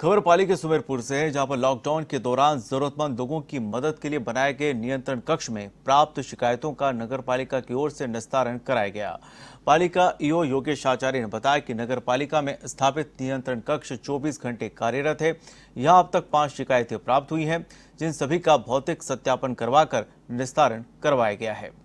खबर पाली के सुमेरपुर से है जहां पर लॉकडाउन के दौरान जरूरतमंद लोगों की मदद के लिए बनाए गए नियंत्रण कक्ष में प्राप्त शिकायतों का नगर पालिका की ओर से निस्तारण कराया गया पालिका ईओ योगेश आचार्य ने बताया कि नगर पालिका में स्थापित नियंत्रण कक्ष 24 घंटे कार्यरत है यहां अब तक पांच शिकायतें प्राप्त हुई हैं जिन सभी का भौतिक सत्यापन करवाकर निस्तारण करवाया गया है